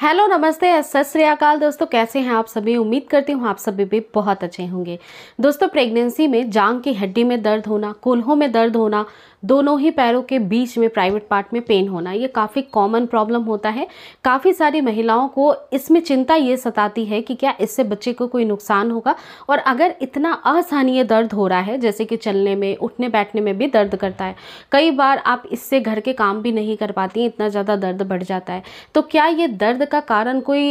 hello नमस्ते सत श्रीकाल दोस्तों कैसे हैं आप सभी उम्मीद करती हूँ आप सभी भी बहुत अच्छे होंगे दोस्तों प्रेगनेंसी में जांग की हड्डी में दर्द होना कुल्हों में दर्द होना दोनों ही पैरों के बीच में प्राइवेट पार्ट में पेन होना ये काफ़ी कॉमन प्रॉब्लम होता है काफ़ी सारी महिलाओं को इसमें चिंता ये सताती है कि क्या इससे बच्चे को कोई नुकसान होगा और अगर इतना असहनीय दर्द हो रहा है जैसे कि चलने में उठने बैठने में भी दर्द करता है कई बार आप इससे घर के काम भी नहीं कर पाती इतना ज़्यादा दर्द बढ़ जाता है तो क्या ये दर्द का कारण कोई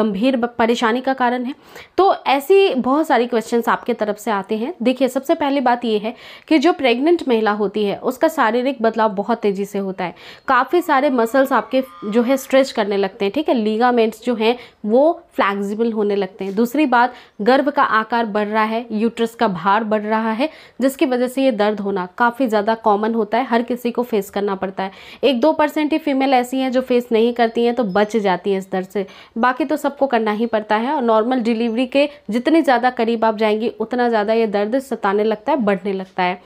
गंभीर परेशानी का कारण है तो ऐसी बहुत सारी क्वेश्चंस आपके तरफ से आते हैं देखिए सबसे पहली बात ये है कि जो प्रेग्नेंट महिला होती है उसका शारीरिक बदलाव बहुत तेज़ी से होता है काफ़ी सारे मसल्स आपके जो है स्ट्रेच करने लगते हैं ठीक है लीगामेंट्स जो हैं वो फ्लैक्सिबल होने लगते हैं दूसरी बात गर्भ का आकार बढ़ रहा है यूट्रस का भार बढ़ रहा है जिसकी वजह से ये दर्द होना काफ़ी ज़्यादा कॉमन होता है हर किसी को फेस करना पड़ता है एक दो परसेंट ही फीमेल ऐसी हैं जो फेस नहीं करती हैं तो बच जाती हैं इस दर्द से बाकी तो सबको करना ही पड़ता है और नॉर्मल डिलीवरी के जितने ज़्यादा करीब आप जाएंगी उतना ज़्यादा ये दर्द सताने लगता है बढ़ने लगता है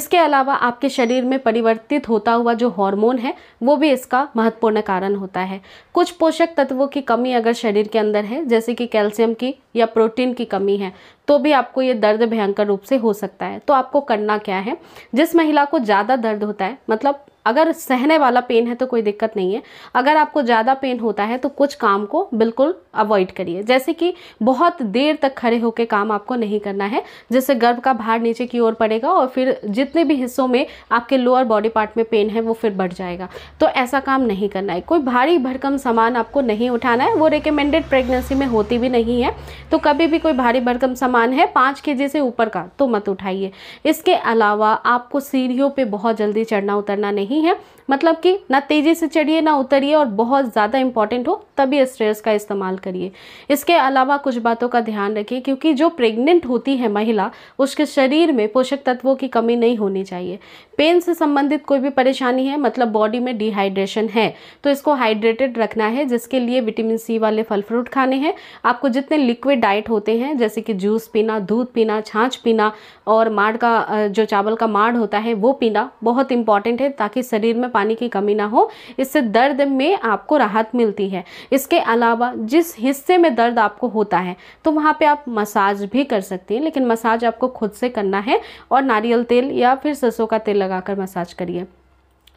इसके अलावा आपके शरीर में परिवर्तित होता हुआ जो हार्मोन है वो भी इसका महत्वपूर्ण कारण होता है कुछ पोषक तत्वों की कमी अगर शरीर के अंदर है जैसे कि कैल्शियम की या प्रोटीन की कमी है तो भी आपको ये दर्द भयंकर रूप से हो सकता है तो आपको करना क्या है जिस महिला को ज़्यादा दर्द होता है मतलब अगर सहने वाला पेन है तो कोई दिक्कत नहीं है अगर आपको ज़्यादा पेन होता है तो कुछ काम को बिल्कुल अवॉइड करिए जैसे कि बहुत देर तक खड़े होकर काम आपको नहीं करना है जिससे गर्भ का भार नीचे की ओर पड़ेगा और फिर जितने भी हिस्सों में आपके लोअर बॉडी पार्ट में पेन है वो फिर बढ़ जाएगा तो ऐसा काम नहीं करना है कोई भारी भरकम सामान आपको नहीं उठाना है वो रिकमेंडेड प्रेगनेंसी में होती भी नहीं है तो कभी भी कोई भारी भरकम सामान है पाँच के से ऊपर का तो मत उठाइए इसके अलावा आपको सीढ़ियों पर बहुत जल्दी चढ़ना उतरना नहीं नहीं है मतलब कि ना तेज़ी से चढ़िए ना उतरिए और बहुत ज़्यादा इंपॉर्टेंट हो तभी स्ट्रेस का इस्तेमाल करिए इसके अलावा कुछ बातों का ध्यान रखिए क्योंकि जो प्रेग्नेंट होती है महिला उसके शरीर में पोषक तत्वों की कमी नहीं होनी चाहिए पेन से संबंधित कोई भी परेशानी है मतलब बॉडी में डिहाइड्रेशन है तो इसको हाइड्रेटेड रखना है जिसके लिए विटामिन सी वाले फल फ्रूट खाने हैं आपको जितने लिक्विड डाइट होते हैं जैसे कि जूस पीना दूध पीना छाछ पीना और माड़ का जो चावल का माड़ होता है वो पीना बहुत इंपॉर्टेंट है ताकि शरीर में पानी की कमी ना हो इससे दर्द में आपको राहत मिलती है इसके अलावा जिस हिस्से में दर्द आपको होता है तो वहाँ पे आप मसाज भी कर सकती हैं लेकिन मसाज आपको खुद से करना है और नारियल तेल या फिर सरसों का तेल लगाकर मसाज करिए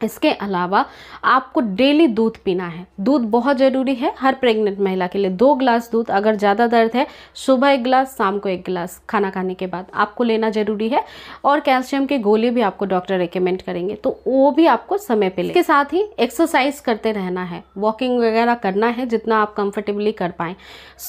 इसके अलावा आपको डेली दूध पीना है दूध बहुत ज़रूरी है हर प्रेग्नेंट महिला के लिए दो ग्लास दूध अगर ज़्यादा दर्द है सुबह एक गिलास शाम को एक गिलास खाना खाने के बाद आपको लेना ज़रूरी है और कैल्शियम के गोली भी आपको डॉक्टर रिकमेंड करेंगे तो वो भी आपको समय पर इसके साथ ही एक्सरसाइज करते रहना है वॉकिंग वगैरह करना है जितना आप कंफर्टेबली कर पाएँ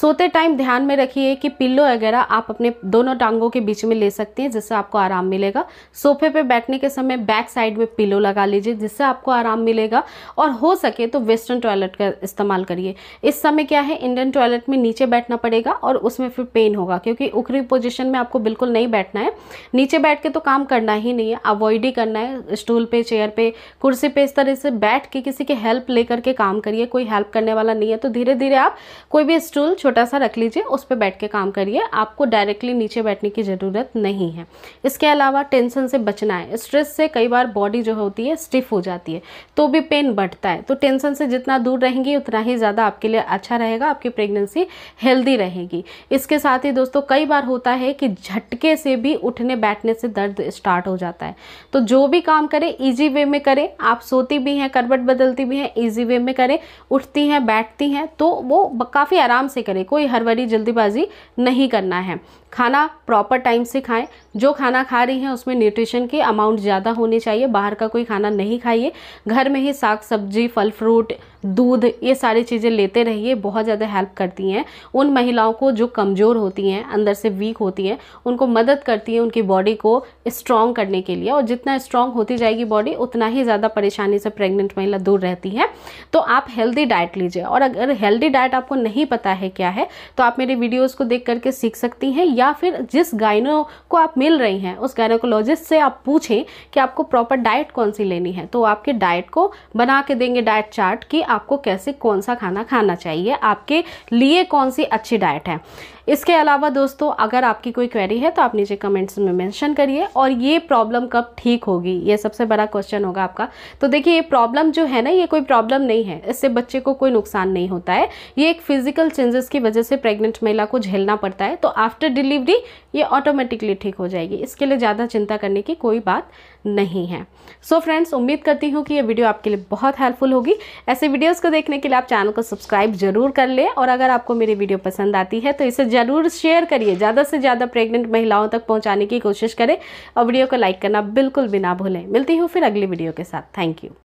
सोते टाइम ध्यान में रखिए कि पिल्लो वगैरह आप अपने दोनों टांगों के बीच में ले सकती हैं जिससे आपको आराम मिलेगा सोफे पर बैठने के समय बैक साइड में पिल्लो लगा लीजिए जिससे आपको आराम मिलेगा और हो सके तो वेस्टर्न टॉयलेट का इस्तेमाल करिए इस समय क्या है इंडियन टॉयलेट में नीचे बैठना पड़ेगा और उसमें फिर पेन होगा क्योंकि उखरी पोजिशन में आपको बिल्कुल नहीं बैठना है नीचे बैठ के तो काम करना ही नहीं है अवॉइड ही करना है स्टूल पर चेयर पर कुर्सी पर इस तरह से बैठ के किसी की हेल्प ले करके काम करिए कोई हेल्प करने वाला नहीं है तो धीरे धीरे आप कोई भी स्टूल छोटा सा रख लीजिए उस पर बैठ के काम करिए आपको डायरेक्टली नीचे बैठने की ज़रूरत नहीं है इसके अलावा टेंशन से बचना है स्ट्रेस से कई बार बॉडी जो होती है स्टिफ हो जाती है तो भी पेन बढ़ता है तो टेंशन से जितना दूर रहेंगी उतना ही ज़्यादा आपके लिए अच्छा रहेगा आपकी प्रेगनेंसी हेल्दी रहेगी इसके साथ ही दोस्तों कई बार होता है कि झटके से भी उठने बैठने से दर्द स्टार्ट हो जाता है तो जो भी काम करें ईजी वे में करें आप सोती भी हैं करवट बदलती भी हैं ईजी वे में करें उठती हैं बैठती हैं तो वो काफ़ी आराम से करें कोई हरवरी जल्दीबाजी नहीं करना है खाना प्रॉपर टाइम से खाएं जो खाना खा रही हैं उसमें न्यूट्रिशन के अमाउंट ज़्यादा होनी चाहिए बाहर का कोई खाना नहीं नहीं खाइए घर में ही साग सब्जी फल फ्रूट दूध ये सारी चीज़ें लेते रहिए बहुत ज़्यादा हेल्प करती हैं उन महिलाओं को जो कमज़ोर होती हैं अंदर से वीक होती हैं उनको मदद करती हैं उनकी बॉडी को स्ट्रॉन्ग करने के लिए और जितना स्ट्रॉन्ग होती जाएगी बॉडी उतना ही ज़्यादा परेशानी से प्रेग्नेंट महिला दूर रहती है तो आप हेल्दी डाइट लीजिए और अगर हेल्दी डाइट आपको नहीं पता है क्या है तो आप मेरे वीडियोज़ को देख करके सीख सकती हैं या फिर जिस गायनों को आप मिल रही हैं उस गायनोकोलॉजिस्ट से आप पूछें कि आपको प्रॉपर डाइट कौन सी लेनी है तो आपके डाइट को बना के देंगे डाइट चार्ट कि आपको कैसे कौन सा खाना खाना चाहिए आपके लिए कौन सी अच्छी डाइट है इसके अलावा दोस्तों अगर आपकी कोई क्वेरी है तो आप नीचे कमेंट्स में मेंशन करिए और ये प्रॉब्लम कब ठीक होगी ये सबसे बड़ा क्वेश्चन होगा आपका तो देखिए ये प्रॉब्लम जो है ना ये कोई प्रॉब्लम नहीं है इससे बच्चे को कोई नुकसान नहीं होता है ये एक फिजिकल चेंजेस की वजह से प्रेग्नेंट महिला को झेलना पड़ता है तो आफ्टर डिलीवरी ये ऑटोमेटिकली ठीक हो जाएगी इसके लिए ज़्यादा चिंता करने की कोई बात नहीं है सो so फ्रेंड्स उम्मीद करती हूँ कि ये वीडियो आपके लिए बहुत हेल्पफुल होगी ऐसे वीडियोज़ को देखने के लिए आप चैनल को सब्सक्राइब जरूर कर लें और अगर आपको मेरी वीडियो पसंद आती है तो इसे ज़रूर शेयर करिए ज़्यादा से ज़्यादा प्रेग्नेंट महिलाओं तक पहुँचाने की कोशिश करें और वीडियो को लाइक करना बिल्कुल भी ना भूलें मिलती हूँ फिर अगली वीडियो के साथ थैंक यू